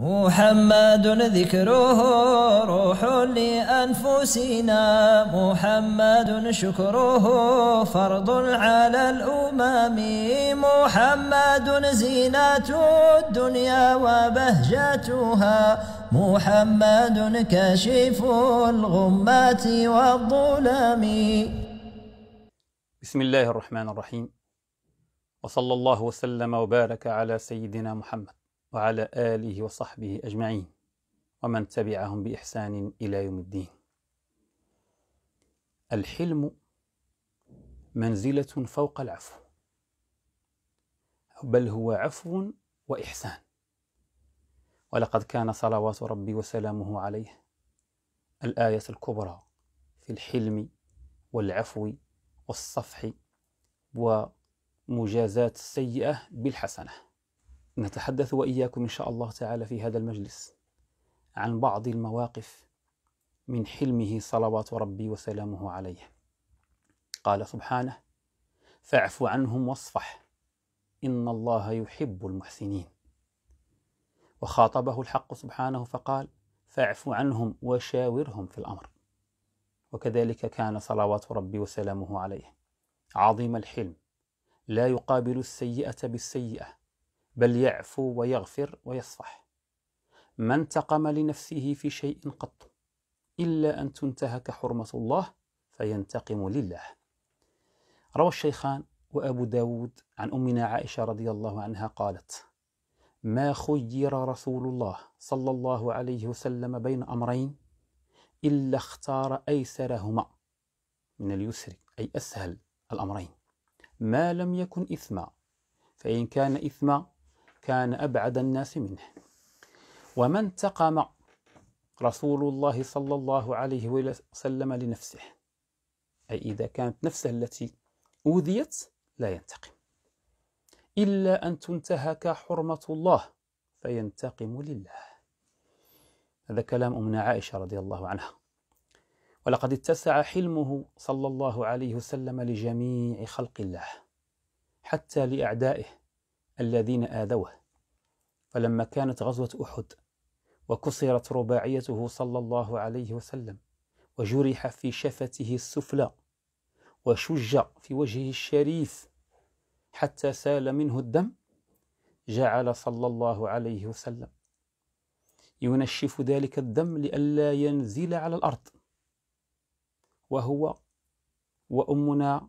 محمد ذكره روح لأنفسنا محمد شكره فرض على الأمم محمد زينة الدنيا وبهجتها محمد كاشف الغمات والظلم بسم الله الرحمن الرحيم وصلى الله وسلم وبارك على سيدنا محمد وعلى آله وصحبه أجمعين ومن تبعهم بإحسان إلى يوم الدين الحلم منزلة فوق العفو بل هو عفو وإحسان ولقد كان صلوات ربي وسلامه عليه الآية الكبرى في الحلم والعفو والصفح ومجازاة السيئة بالحسنه نتحدث وإياكم إن شاء الله تعالى في هذا المجلس عن بعض المواقف من حلمه صلوات ربي وسلامه عليه قال سبحانه فاعف عنهم واصفح إن الله يحب المحسنين وخاطبه الحق سبحانه فقال فاعف عنهم وشاورهم في الأمر وكذلك كان صلوات ربي وسلامه عليه عظيم الحلم لا يقابل السيئة بالسيئة بل يعفو ويغفر ويصفح ما انتقم لنفسه في شيء قط إلا أن تنتهك حرمة الله فينتقم لله روى الشيخان وأبو داود عن أمنا عائشة رضي الله عنها قالت ما خير رسول الله صلى الله عليه وسلم بين أمرين إلا اختار أيسرهما من اليسر أي أسهل الأمرين ما لم يكن إثما فإن كان إثما كان أبعد الناس منه وما انتقم رسول الله صلى الله عليه وسلم لنفسه أي إذا كانت نفسه التي أوذيت لا ينتقم إلا أن تنتهك حرمة الله فينتقم لله هذا كلام أمنا عائشة رضي الله عنها ولقد اتسع حلمه صلى الله عليه وسلم لجميع خلق الله حتى لأعدائه الذين آذوه فلما كانت غزوة أحد وكسرت رباعيته صلى الله عليه وسلم وجرح في شفته السفلى وشج في وجهه الشريف حتى سال منه الدم جعل صلى الله عليه وسلم ينشف ذلك الدم لئلا ينزل على الأرض وهو وأمنا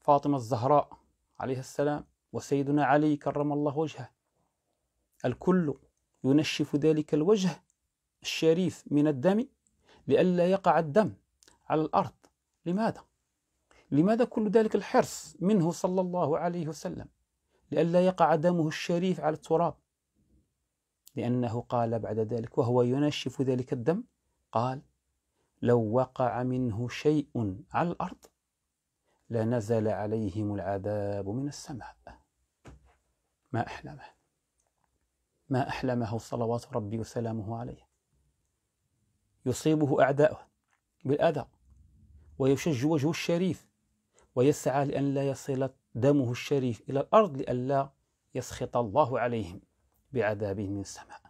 فاطمة الزهراء عليها السلام وسيدنا علي كرم الله وجهه الكل ينشف ذلك الوجه الشريف من الدم لئلا يقع الدم على الأرض لماذا؟ لماذا كل ذلك الحرص منه صلى الله عليه وسلم لئلا يقع دمه الشريف على التراب لأنه قال بعد ذلك وهو ينشف ذلك الدم قال لو وقع منه شيء على الأرض لنزل عليهم العذاب من السماء ما أحلمه ما أحلمه صلوات ربي وسلامه عليه يصيبه أعداؤه بالأذى ويشج وجهه الشريف ويسعى لأن لا يصل دمه الشريف إلى الأرض لئلا يسخط الله عليهم بعذاب من السماء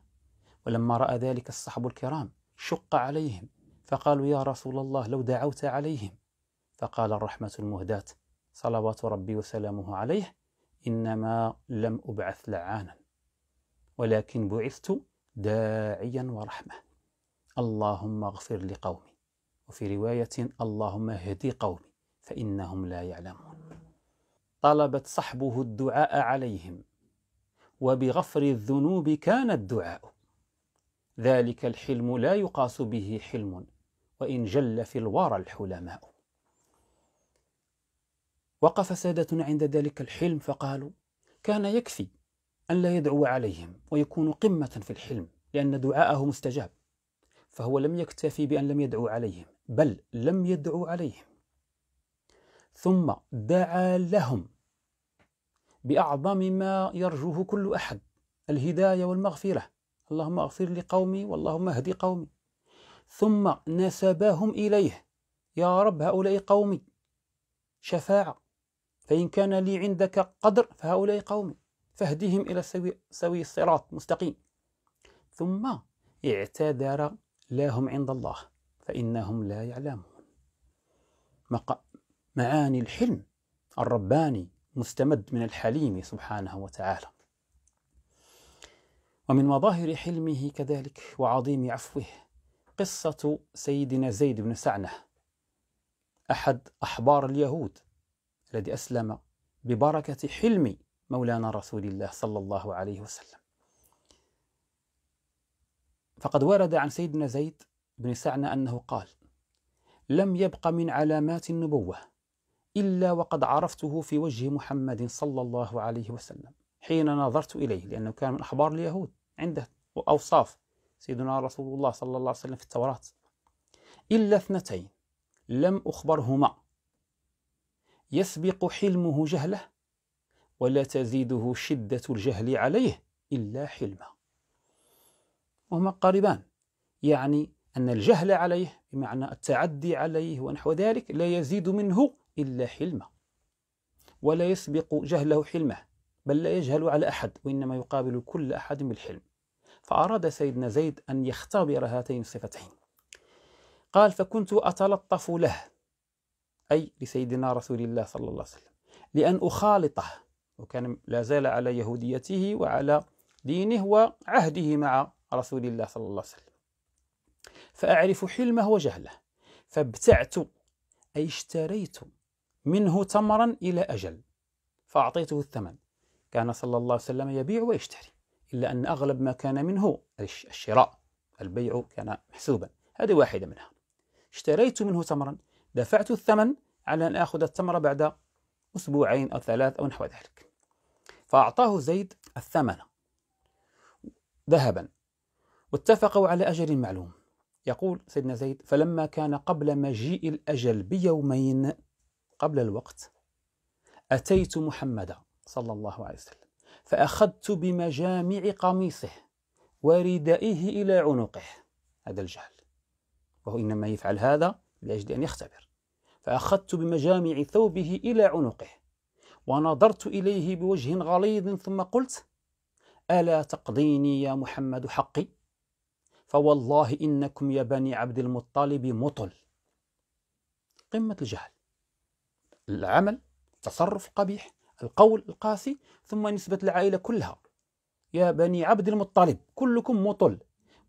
ولما رأى ذلك الصحب الكرام شق عليهم فقالوا يا رسول الله لو دعوت عليهم فقال الرحمة المهداة صلوات ربي وسلامه عليه إنما لم أبعث لعانا ولكن بعثت داعيا ورحمة اللهم اغفر لقومي وفي رواية اللهم اهدي قومي فإنهم لا يعلمون طلبت صحبه الدعاء عليهم وبغفر الذنوب كان الدعاء ذلك الحلم لا يقاس به حلم وإن جل في الورى الحلماء وقف سادتنا عند ذلك الحلم فقالوا كان يكفي أن لا يدعو عليهم ويكون قمة في الحلم لأن دعاءه مستجاب فهو لم يكتفي بأن لم يدعو عليهم بل لم يدعو عليهم ثم دعا لهم بأعظم ما يرجوه كل أحد الهداية والمغفرة اللهم اغفر لقومي واللهم اهدي قومي ثم نسبهم إليه يا رب هؤلاء قومي شفاعة فإن كان لي عندك قدر فهؤلاء قومي فاهدهم إلى سوي, سوي الصراط مستقيم ثم اعتذر لهم عند الله فإنهم لا يعلمون معاني الحلم الرباني مستمد من الحليم سبحانه وتعالى ومن مظاهر حلمه كذلك وعظيم عفوه قصة سيدنا زيد بن سعنة أحد أحبار اليهود الذي أسلم ببركة حلم مولانا رسول الله صلى الله عليه وسلم فقد ورد عن سيدنا زيد بن سعنة أنه قال لم يبق من علامات النبوة إلا وقد عرفته في وجه محمد صلى الله عليه وسلم حين نظرت إليه لأنه كان من أحبار اليهود عنده أوصاف سيدنا رسول الله صلى الله عليه وسلم في التوراة إلا اثنتين لم أخبرهما يسبق حلمه جهله ولا تزيده شدة الجهل عليه إلا حلمه وهما قريبان يعني أن الجهل عليه بمعنى التعدي عليه ونحو ذلك لا يزيد منه إلا حلمه ولا يسبق جهله حلمه بل لا يجهل على أحد وإنما يقابل كل أحد بالحلم فأراد سيدنا زيد أن يختبر هاتين الصفتين قال فكنت أتلطف له أي لسيدنا رسول الله صلى الله عليه وسلم لأن أخالطه وكان لا زال على يهوديته وعلى دينه وعهده مع رسول الله صلى الله عليه وسلم فأعرف حلمه وجهله فابتعت أي اشتريت منه تمرا إلى أجل فأعطيته الثمن كان صلى الله عليه وسلم يبيع ويشتري إلا أن أغلب ما كان منه الشراء البيع كان محسوبا هذه واحدة منها اشتريت منه تمرا دفعت الثمن على أن آخذ الثمرة بعد أسبوعين أو ثلاث أو نحو ذلك فأعطاه زيد الثمن ذهبا واتفقوا على أجل معلوم يقول سيدنا زيد فلما كان قبل مجيء الأجل بيومين قبل الوقت أتيت محمدا صلى الله عليه وسلم فأخذت بمجامع قميصه وردائه إلى عنقه هذا الجهل وهو إنما يفعل هذا لأجل أن يختبر فأخذت بمجامع ثوبه إلى عنقه ونظرت إليه بوجه غليظ ثم قلت ألا تقضيني يا محمد حقي فوالله إنكم يا بني عبد المطلب مطل قمة الجهل العمل التصرف القبيح القول القاسي ثم نسبة العائلة كلها يا بني عبد المطلب كلكم مطل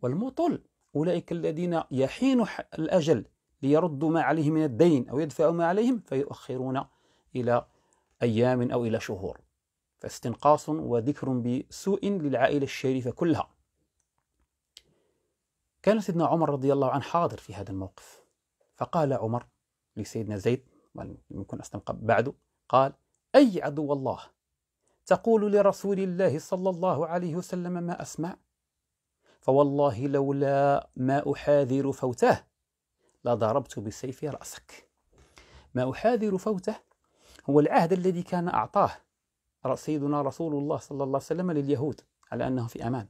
والمطل أولئك الذين يحين الأجل ليردوا ما عليهم من الدين أو يدفعوا ما عليهم فيؤخرون إلى أيام أو إلى شهور فاستنقاص وذكر بسوء للعائلة الشريفة كلها كان سيدنا عمر رضي الله عنه حاضر في هذا الموقف فقال عمر لسيدنا زيد ممكن استنقب بعده قال أي عدو الله تقول لرسول الله صلى الله عليه وسلم ما أسمع فوالله لولا ما أحاذر فوته لضربت بسيفي رأسك ما أحاذر فوته هو العهد الذي كان أعطاه سيدنا رسول الله صلى الله عليه وسلم لليهود على أنه في أمان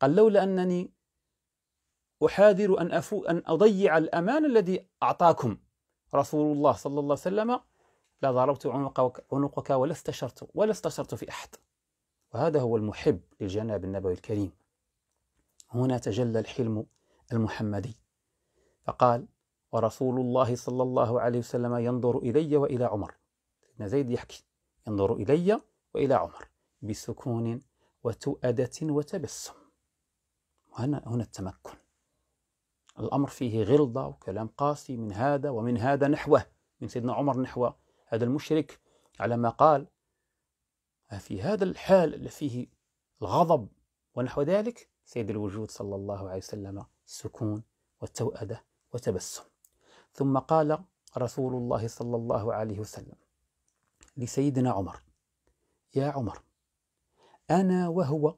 قال لولا أنني أحاذر أن, أفو أن أضيع الأمان الذي أعطاكم رسول الله صلى الله عليه وسلم لضربت عنقك ولا استشرت ولا استشرت في أحد وهذا هو المحب للجناب النبوي الكريم هنا تجلى الحلم المحمدي فقال ورسول الله صلى الله عليه وسلم ينظر إلي وإلى عمر سيدنا زيد يحكي ينظر إلي وإلى عمر بسكون وتؤدة وتبسم وهنا هنا التمكن الأمر فيه غلظة وكلام قاسي من هذا ومن هذا نحوه من سيدنا عمر نحو هذا المشرك على ما قال في هذا الحال اللي فيه الغضب ونحو ذلك سيد الوجود صلى الله عليه وسلم سكون والتوأدة وتبسم ثم قال رسول الله صلى الله عليه وسلم لسيدنا عمر يا عمر أنا وهو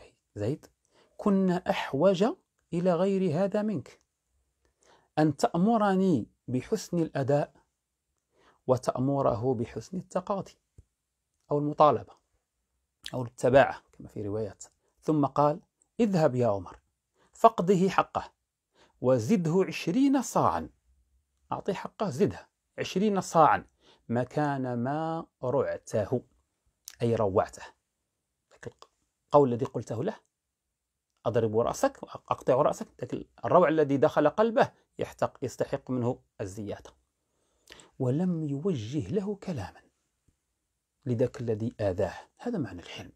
أي زيد كنا أحوج إلى غير هذا منك أن تأمرني بحسن الأداء وتأمره بحسن التقاضي أو المطالبة أو التباعة كما في روايات ثم قال اذهب يا عمر فاقضه حقه وزده عشرين صاعا أعطيه حقه زدها عشرين صاعا مكان ما رعته أي روعته القول الذي قلته له أضرب رأسك أقطع رأسك لكن الروع الذي دخل قلبه يحتق يستحق منه الزيادة ولم يوجه له كلاما لذاك الذي آذاه هذا معنى الحلم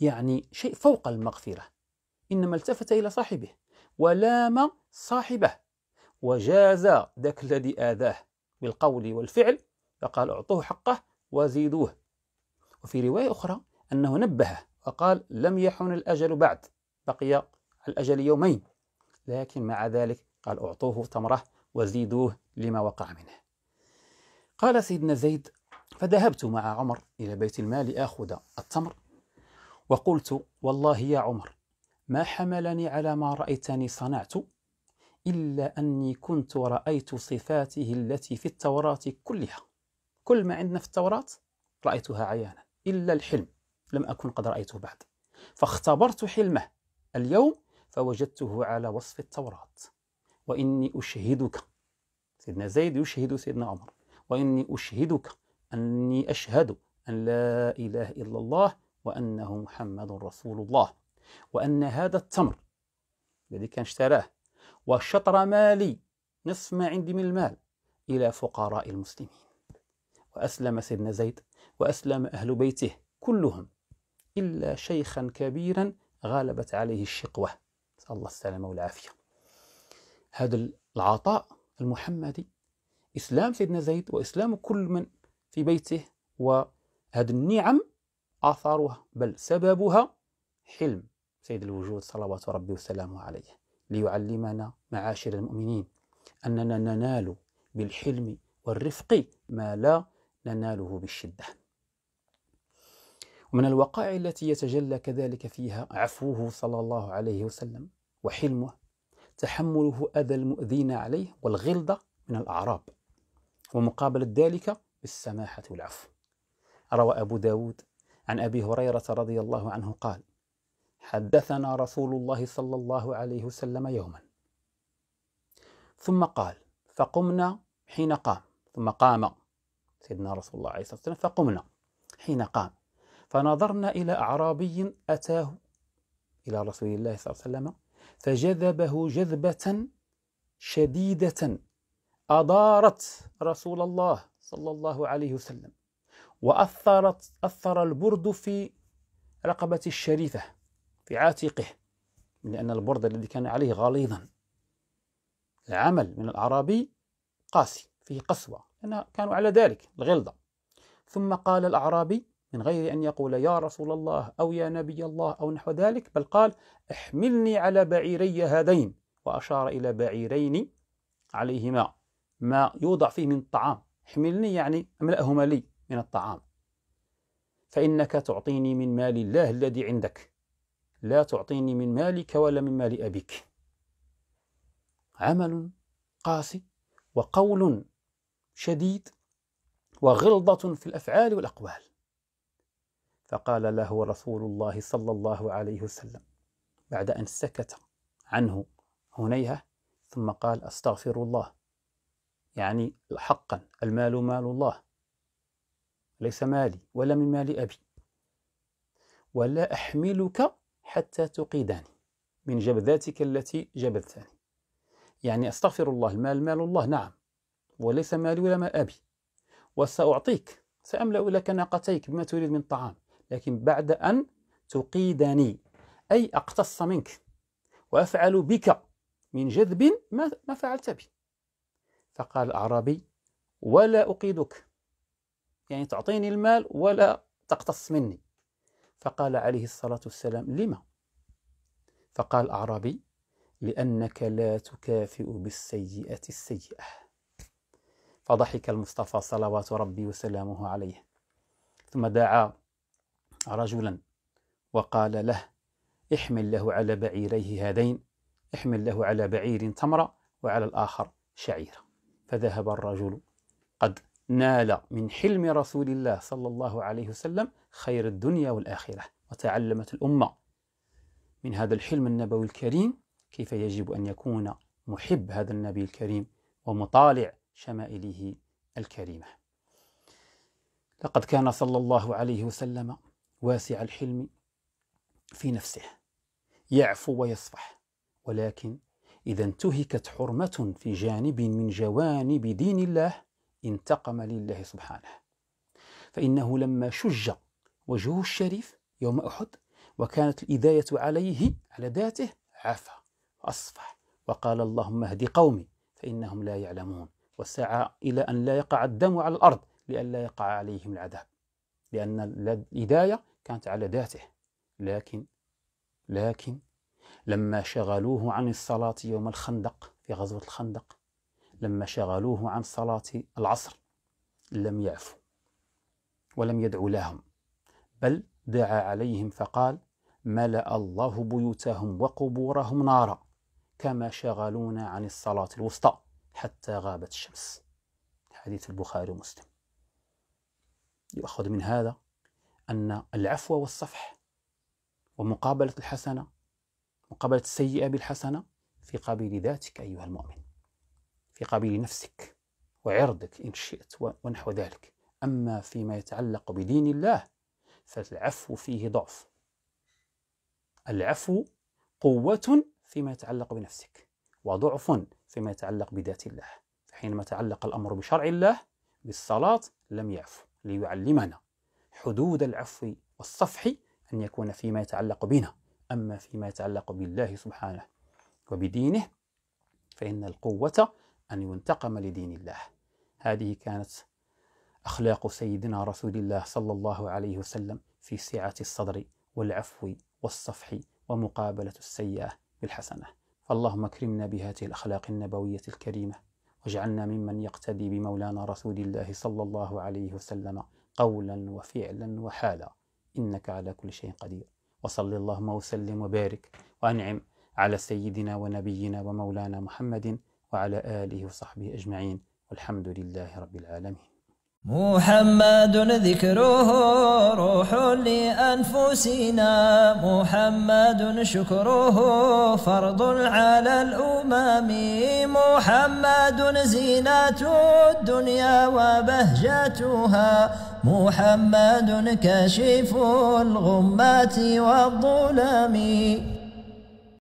يعني شيء فوق المغفرة إنما التفت إلى صاحبه ولام صاحبه وجاز ذاك الذي آذاه بالقول والفعل فقال أعطوه حقه وزيدوه وفي رواية أخرى أنه نبهه وقال لم يحن الأجل بعد بقي الأجل يومين لكن مع ذلك قال أعطوه تمرة وزيدوه لما وقع منه قال سيدنا زيد فذهبت مع عمر إلى بيت المال آخذ التمر وقلت والله يا عمر ما حملني على ما رأيتني صنعت إلا أني كنت ورأيت صفاته التي في التوراة كلها كل ما عندنا في التوراة رأيتها عيانا إلا الحلم لم أكن قد رأيته بعد فاختبرت حلمه اليوم فوجدته على وصف التوراة وإني أشهدك سيدنا زيد يشهد سيدنا عمر وإني أشهدك أني أشهد أن لا إله إلا الله وأنه محمد رسول الله وأن هذا التمر الذي كان اشتراه وشطر مالي نصف ما عندي من المال إلى فقراء المسلمين وأسلم سيدنا زيد وأسلم أهل بيته كلهم إلا شيخا كبيرا غالبت عليه الشقوة نسأل الله السلامة والعافية هذا العطاء المحمدي إسلام سيدنا زيد وإسلام كل من في بيته وهذه النعم آثارها بل سببها حلم سيد الوجود صلوات ربي وسلامه عليه ليعلمنا معاشر المؤمنين أننا ننال بالحلم والرفق ما لا نناله بالشدة ومن الوقائع التي يتجلى كذلك فيها عفوه صلى الله عليه وسلم وحلمه تحمله أذى المؤذين عليه والغلظة من الأعراب ومقابلة ذلك بالسماحة والعفو روى أبو داود عن أبي هريرة رضي الله عنه قال حدثنا رسول الله صلى الله عليه وسلم يوما ثم قال فقمنا حين قام ثم قام سيدنا رسول الله عليه الصلاة والسلام فقمنا حين قام فنظرنا إلى أعرابي أتاه إلى رسول الله صلى الله عليه وسلم فجذبه جذبة شديدة أضارت رسول الله صلى الله عليه وسلم وأثرت أثر البرد في رقبة الشريفة في عاتقه لأن البرد الذي كان عليه غليظا العمل من الأعرابي قاسي فيه قسوة لأن كانوا على ذلك الغلظة ثم قال الأعرابي من غير أن يقول يا رسول الله أو يا نبي الله أو نحو ذلك بل قال احملني على بعيري هذين وأشار إلى بعيرين عليهما ما يوضع فيه من الطعام احملني يعني املأهما لي من الطعام فإنك تعطيني من مال الله الذي عندك لا تعطيني من مالك ولا من مال أبيك عمل قاسي وقول شديد وغلظة في الأفعال والأقوال فقال له رسول الله صلى الله عليه وسلم بعد أن سكت عنه هنيهة ثم قال أستغفر الله يعني حقا المال مال الله ليس مالي ولا من مال أبي ولا أحملك حتى تقيداني من جبذاتك التي جبذتني يعني أستغفر الله المال مال الله نعم وليس مالي ولا مال أبي وسأعطيك سأملأ لك ناقتيك بما تريد من طعام لكن بعد أن تقيدني أي أقتص منك وأفعل بك من جذب ما, ما فعلت بي فقال الأعرابي ولا أقيدك يعني تعطيني المال ولا تقتص مني فقال عليه الصلاة والسلام لما؟ فقال أعرابي لأنك لا تكافئ بالسيئة السيئة فضحك المصطفى صلوات ربي وسلامه عليه ثم دعا رجلا وقال له احمل له على بعيريه هذين احمل له على بعير تمرة وعلى الآخر شعيرة فذهب الرجل قد نال من حلم رسول الله صلى الله عليه وسلم خير الدنيا والآخرة وتعلمت الأمة من هذا الحلم النبوي الكريم كيف يجب أن يكون محب هذا النبي الكريم ومطالع شمائله الكريمة لقد كان صلى الله عليه وسلم واسع الحلم في نفسه يعفو ويصفح ولكن إذا انتهكت حرمة في جانب من جوانب دين الله انتقم لله سبحانه فإنه لما شج وجهه الشريف يوم أحد وكانت الإذاية عليه على ذاته عفا وأصفح وقال اللهم اهد قومي فإنهم لا يعلمون وسعى إلى أن لا يقع الدم على الأرض لئلا يقع عليهم العذاب لأن الإداية كانت على ذاته لكن لكن لما شغلوه عن الصلاة يوم الخندق في غزوة الخندق لما شغلوه عن صلاة العصر لم يعفوا ولم يدعوا لهم بل دعا عليهم فقال ملأ الله بيوتهم وقبورهم نارا كما شغلونا عن الصلاة الوسطى حتى غابت الشمس حديث البخاري ومسلم يؤخذ من هذا أن العفو والصفح ومقابلة الحسنة مقابلة السيئة بالحسنة في قبيل ذاتك أيها المؤمن في قبيل نفسك وعرضك إن شئت ونحو ذلك أما فيما يتعلق بدين الله فالعفو فيه ضعف العفو قوة فيما يتعلق بنفسك وضعف فيما يتعلق بذات الله حينما تعلق الأمر بشرع الله بالصلاة لم يعفو ليعلمنا حدود العفو والصفح أن يكون فيما يتعلق بنا أما فيما يتعلق بالله سبحانه وبدينه فإن القوة أن ينتقم لدين الله هذه كانت أخلاق سيدنا رسول الله صلى الله عليه وسلم في سعة الصدر والعفو والصفح ومقابلة السيئة بالحسنة فاللهم اكرمنا بهذه الأخلاق النبوية الكريمة واجعلنا ممن يقتدي بمولانا رسول الله صلى الله عليه وسلم قولا وفعلا وحالا إنك على كل شيء قدير وصل اللهم وسلم وبارك وأنعم على سيدنا ونبينا ومولانا محمد وعلى آله وصحبه أجمعين والحمد لله رب العالمين محمد ذكره روح لأنفسنا محمد شكره فرض على الأمم محمد زينة الدنيا وبهجتها محمد كشف الغمات والظلم